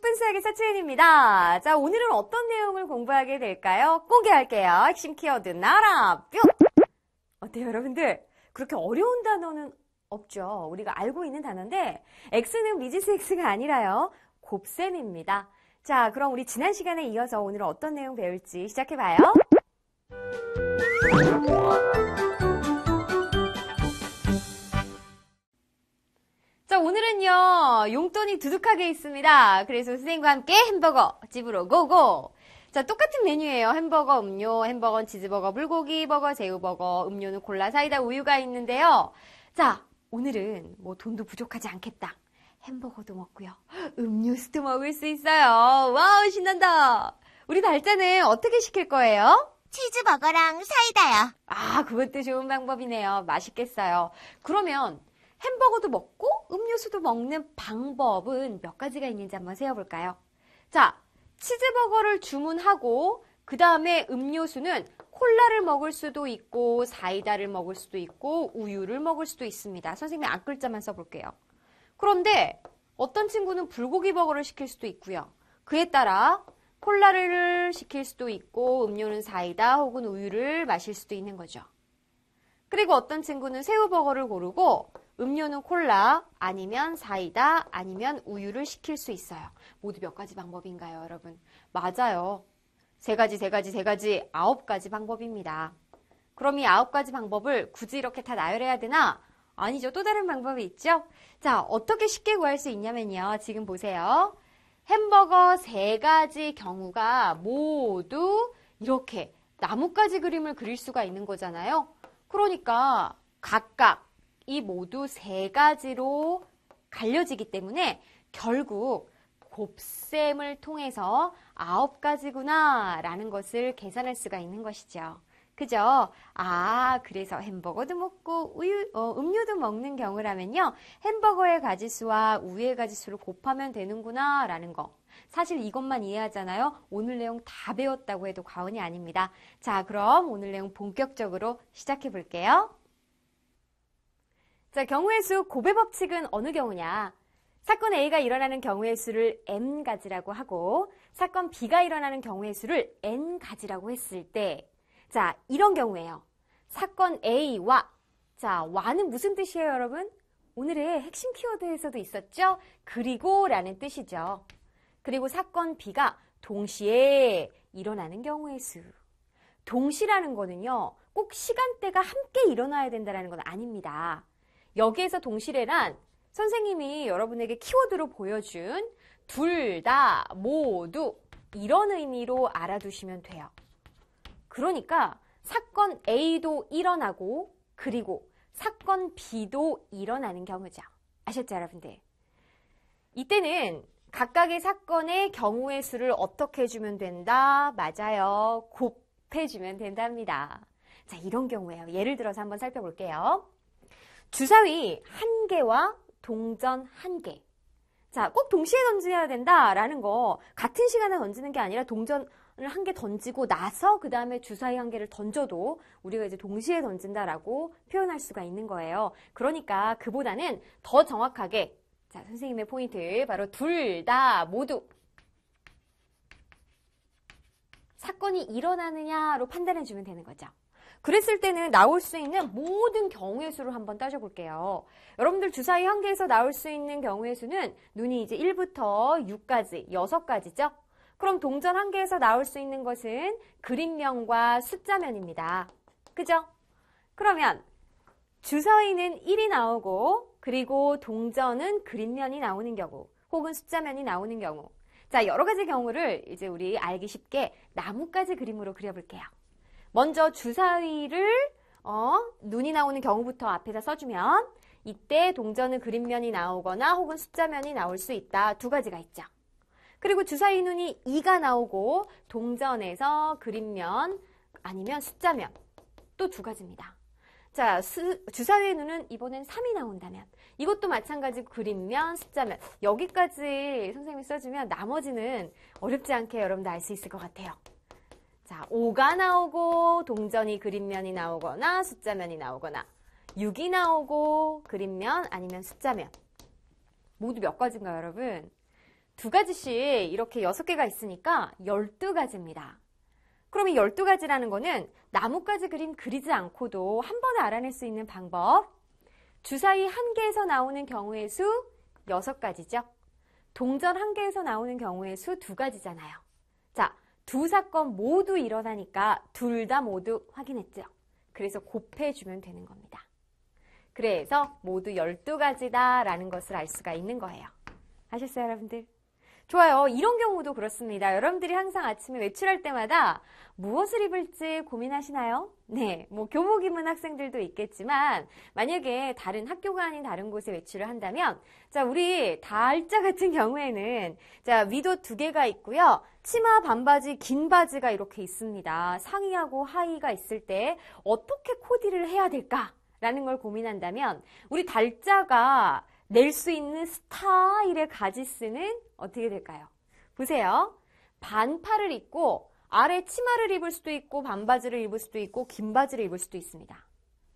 스0분 수학의 사채은입니다. 자, 오늘은 어떤 내용을 공부하게 될까요? 공개할게요. 핵심 키워드 나라 뿅! 어때요, 여러분들? 그렇게 어려운 단어는 없죠. 우리가 알고 있는 단어인데 x는 미지수 x가 아니라요. 곱셈입니다. 자, 그럼 우리 지난 시간에 이어서 오늘 어떤 내용 배울지 시작해봐요. 오늘은요, 용돈이 두둑하게 있습니다. 그래서 선생님과 함께 햄버거 집으로 고고! 자, 똑같은 메뉴예요. 햄버거, 음료, 햄버거, 치즈버거, 불고기, 버거, 제우버거, 음료는 콜라, 사이다, 우유가 있는데요. 자, 오늘은 뭐 돈도 부족하지 않겠다. 햄버거도 먹고요. 음료수도 먹을 수 있어요. 와우, 신난다. 우리 달짜는 어떻게 시킬 거예요? 치즈버거랑 사이다요. 아, 그것도 좋은 방법이네요. 맛있겠어요. 그러면 햄버거도 먹고 음료수도 먹는 방법은 몇 가지가 있는지 한번 세어볼까요? 자, 치즈버거를 주문하고 그 다음에 음료수는 콜라를 먹을 수도 있고 사이다를 먹을 수도 있고 우유를 먹을 수도 있습니다. 선생님 앞글자만 써볼게요. 그런데 어떤 친구는 불고기 버거를 시킬 수도 있고요. 그에 따라 콜라를 시킬 수도 있고 음료는 사이다 혹은 우유를 마실 수도 있는 거죠. 그리고 어떤 친구는 새우버거를 고르고 음료는 콜라, 아니면 사이다, 아니면 우유를 시킬 수 있어요. 모두 몇 가지 방법인가요, 여러분? 맞아요. 세 가지, 세 가지, 세 가지, 아홉 가지 방법입니다. 그럼 이 아홉 가지 방법을 굳이 이렇게 다 나열해야 되나? 아니죠. 또 다른 방법이 있죠? 자, 어떻게 쉽게 구할 수 있냐면요. 지금 보세요. 햄버거 세 가지 경우가 모두 이렇게 나뭇가지 그림을 그릴 수가 있는 거잖아요. 그러니까 각각 이 모두 세 가지로 갈려지기 때문에 결국 곱셈을 통해서 아홉 가지구나라는 것을 계산할 수가 있는 것이죠. 그죠? 아, 그래서 햄버거도 먹고 우유, 어, 음료도 먹는 경우라면요. 햄버거의 가지수와 우유의 가지수를 곱하면 되는구나 라는 거. 사실 이것만 이해하잖아요. 오늘 내용 다 배웠다고 해도 과언이 아닙니다. 자, 그럼 오늘 내용 본격적으로 시작해 볼게요. 자, 경우의 수 고배 법칙은 어느 경우냐? 사건 A가 일어나는 경우의 수를 M가지라고 하고 사건 B가 일어나는 경우의 수를 N가지라고 했을 때 자, 이런 경우에요. 사건 A와 자, 와는 무슨 뜻이에요, 여러분? 오늘의 핵심 키워드에서도 있었죠? 그리고 라는 뜻이죠. 그리고 사건 B가 동시에 일어나는 경우의 수. 동시라는 거는요, 꼭 시간대가 함께 일어나야 된다는 건 아닙니다. 여기에서 동시래란 선생님이 여러분에게 키워드로 보여준 둘, 다, 모두 이런 의미로 알아두시면 돼요. 그러니까 사건 A도 일어나고 그리고 사건 B도 일어나는 경우죠. 아셨죠, 여러분들? 이때는 각각의 사건의 경우의 수를 어떻게 해주면 된다? 맞아요. 곱해주면 된답니다. 자, 이런 경우에요. 예를 들어서 한번 살펴볼게요. 주사위 한 개와 동전 한 개. 자, 꼭 동시에 던져야 된다라는 거. 같은 시간에 던지는 게 아니라 동전을 한 개 던지고 나서 그 다음에 주사위 한 개를 던져도 우리가 이제 동시에 던진다라고 표현할 수가 있는 거예요. 그러니까 그보다는 더 정확하게 자, 선생님의 포인트 바로 둘 다 모두 사건이 일어나느냐로 판단해 주면 되는 거죠. 그랬을 때는 나올 수 있는 모든 경우의 수를 한번 따져볼게요. 여러분들 주사위 한 개에서 나올 수 있는 경우의 수는 눈이 이제 1부터 6까지, 6가지죠? 그럼 동전 한 개에서 나올 수 있는 것은 그림면과 숫자면입니다. 그죠? 그러면 주사위는 1이 나오고 그리고 동전은 그림면이 나오는 경우 혹은 숫자면이 나오는 경우 자 여러 가지 경우를 이제 우리 알기 쉽게 나뭇가지 그림으로 그려볼게요. 먼저 주사위를 어, 눈이 나오는 경우부터 앞에서 써주면 이때 동전은 그림면이 나오거나 혹은 숫자면이 나올 수 있다. 두 가지가 있죠. 그리고 주사위 눈이 2가 나오고 동전에서 그림면 아니면 숫자면 또 두 가지입니다. 자, 수, 주사위의 눈은 이번엔 3이 나온다면 이것도 마찬가지 그림면, 숫자면 여기까지 선생님이 써주면 나머지는 어렵지 않게 여러분들알 수 있을 것 같아요. 자, 5가 나오고 동전이 그림면이 나오거나 숫자면이 나오거나 6이 나오고 그림면 아니면 숫자면 모두 몇 가지인가요, 여러분? 두 가지씩 이렇게 여섯 개가 있으니까 12가지입니다. 그럼 이 12가지라는 거는 나뭇가지 그림 그리지 않고도 한 번에 알아낼 수 있는 방법. 주사위 한 개에서 나오는 경우의 수 6가지죠. 동전 한 개에서 나오는 경우의 수 두 가지잖아요. 자, 두 사건 모두 일어나니까 둘 다 모두 확인했죠. 그래서 곱해주면 되는 겁니다. 그래서 모두 12가지다라는 것을 알 수가 있는 거예요. 아셨어요, 여러분들? 좋아요. 이런 경우도 그렇습니다. 여러분들이 항상 아침에 외출할 때마다 무엇을 입을지 고민하시나요? 네, 뭐 교복 입은 학생들도 있겠지만 만약에 다른 학교가 아닌 다른 곳에 외출을 한다면 자, 우리 달자 같은 경우에는 자, 위도 두 개가 있고요. 치마 반바지 긴 바지가 이렇게 있습니다. 상의하고 하의가 있을 때 어떻게 코디를 해야 될까? 라는 걸 고민한다면 우리 달자가 낼수 있는 스타일의 가지스는 어떻게 될까요? 보세요. 반팔을 입고 아래 치마를 입을 수도 있고 반바지를 입을 수도 있고 긴 바지를 입을 수도 있습니다.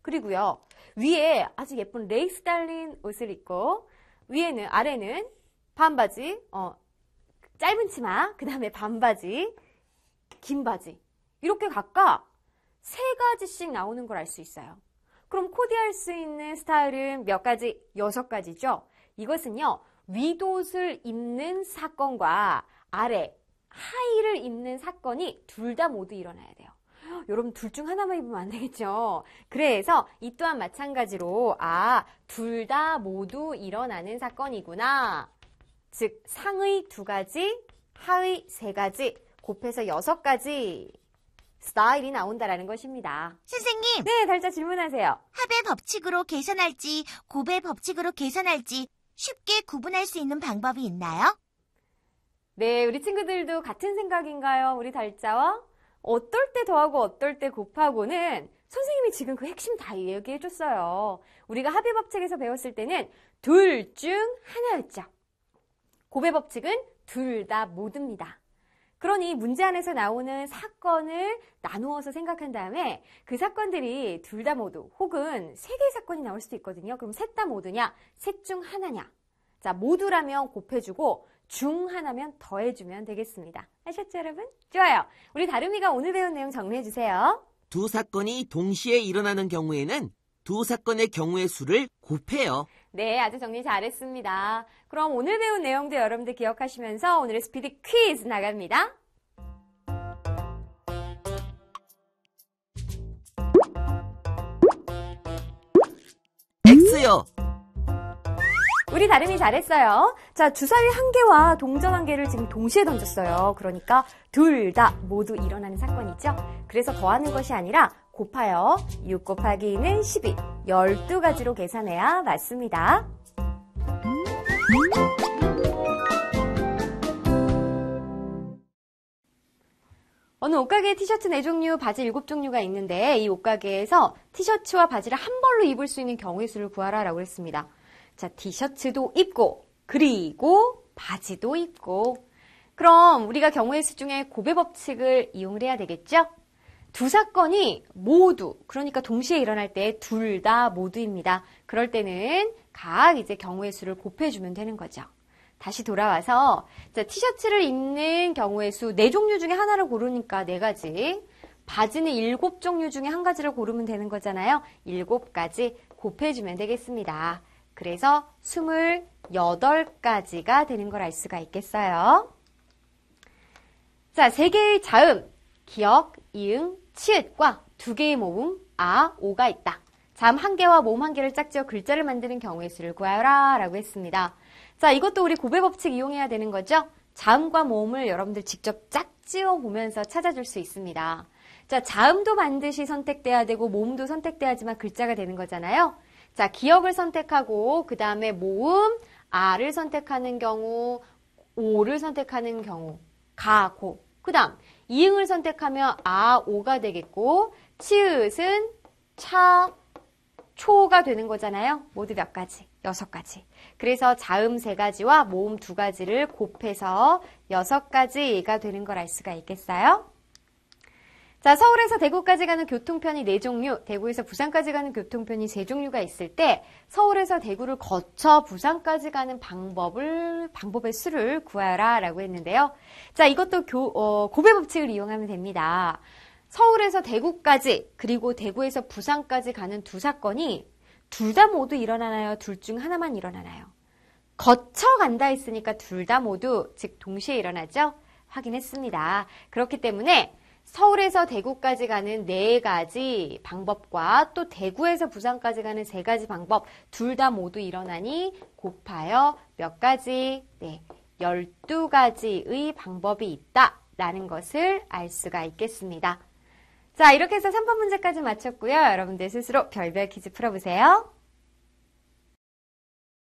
그리고요. 위에 아주 예쁜 레이스 달린 옷을 입고 위에는 아래는 반바지, 어, 짧은 치마, 그 다음에 반바지, 긴 바지 이렇게 각각 세 가지씩 나오는 걸 알 수 있어요. 그럼 코디할 수 있는 스타일은 몇 가지? 여섯 가지죠. 이것은요, 위옷을 입는 사건과 아래, 하의를 입는 사건이 둘 다 모두 일어나야 돼요. 여러분 둘 중 하나만 입으면 안 되겠죠. 그래서 이 또한 마찬가지로 아, 둘 다 모두 일어나는 사건이구나. 즉 상의 두 가지, 하의 세 가지, 곱해서 여섯 가지. 스타일이 나온다라는 것입니다. 선생님, 네, 달자 질문하세요. 합의 법칙으로 계산할지 곱의 법칙으로 계산할지 쉽게 구분할 수 있는 방법이 있나요? 네, 우리 친구들도 같은 생각인가요? 우리 달자와? 어떨 때 더하고 어떨 때 곱하고는 선생님이 지금 그 핵심 다 얘기해 줬어요. 우리가 합의 법칙에서 배웠을 때는 둘 중 하나였죠. 곱의 법칙은 둘다모두니다 그러니 문제 안에서 나오는 사건을 나누어서 생각한 다음에 그 사건들이 둘 다 모두 혹은 세 개의 사건이 나올 수도 있거든요. 그럼 셋 다 모두냐? 셋 중 하나냐? 자, 모두라면 곱해주고 중 하나면 더해주면 되겠습니다. 아셨죠, 여러분? 좋아요. 우리 다름이가 오늘 배운 내용 정리해주세요. 두 사건이 동시에 일어나는 경우에는 두 사건의 경우의 수를 곱해요. 네, 아주 정리 잘했습니다. 그럼 오늘 배운 내용도 여러분들 기억하시면서 오늘의 스피드 퀴즈 나갑니다. X요. 우리 다름이 잘했어요. 자, 주사위 한 개와 동전 한 개를 지금 동시에 던졌어요. 그러니까 둘 다 모두 일어나는 사건이죠. 그래서 더하는 것이 아니라 곱하여 6 곱하기 2는 12, 12가지로 계산해야 맞습니다. 어느 옷가게 티셔츠 4종류, 바지 7종류가 있는데 이 옷가게에서 티셔츠와 바지를 한 벌로 입을 수 있는 경우의 수를 구하라 라고 했습니다. 자, 티셔츠도 입고, 그리고 바지도 입고. 그럼 우리가 경우의 수 중에 고배 법칙을 이용 해야 되겠죠? 두 사건이 모두, 그러니까 동시에 일어날 때 둘 다 모두입니다. 그럴 때는 각 이제 경우의 수를 곱해주면 되는 거죠. 다시 돌아와서 자, 티셔츠를 입는 경우의 수 네 종류 중에 하나를 고르니까 네 가지. 바지는 일곱 종류 중에 한 가지를 고르면 되는 거잖아요. 일곱 가지 곱해주면 되겠습니다. 그래서 스물 여덟 가지가 되는 걸 알 수가 있겠어요. 자, 세 개의 자음. 기억, 이응, 치읓과 두 개의 모음 아, 오가 있다. 잠한 개와 모음 한 개를 짝지어 글자를 만드는 경우의 수를 구하라 라고 했습니다. 자, 이것도 우리 고배 법칙 이용해야 되는 거죠? 자음과 모음을 여러분들 직접 짝지어 보면서 찾아줄 수 있습니다. 자, 자음도 반드시 선택돼야 되고 모음도 선택돼야지만 글자가 되는 거잖아요. 자, 기억을 선택하고 그 다음에 모음, 아를 선택하는 경우, 오를 선택하는 경우, 가, 고. 그 다음 이응을 선택하면 아, 오가 되겠고 치읓은 차, 초가 되는 거잖아요. 모두 몇 가지? 여섯 가지. 그래서 자음 세 가지와 모음 두 가지를 곱해서 여섯 가지가 되는 걸 알 수가 있겠어요. 자, 서울에서 대구까지 가는 교통편이 네 종류, 대구에서 부산까지 가는 교통편이 세 종류가 있을 때 서울에서 대구를 거쳐 부산까지 가는 방법을 방법의 수를 구하라라고 했는데요. 자, 이것도 교, 어, 고배 법칙을 이용하면 됩니다. 서울에서 대구까지 그리고 대구에서 부산까지 가는 두 사건이 둘 다 모두 일어나나요? 둘 중 하나만 일어나나요? 거쳐 간다 했으니까 둘 다 모두 즉 동시에 일어나죠. 확인했습니다. 그렇기 때문에 서울에서 대구까지 가는 네 가지 방법과 또 대구에서 부산까지 가는 세 가지 방법 둘 다 모두 일어나니 곱하여 몇 가지 네, 12가지의 방법이 있다라는 것을 알 수가 있겠습니다. 자, 이렇게 해서 3번 문제까지 마쳤고요. 여러분들 스스로 별별 퀴즈 풀어보세요.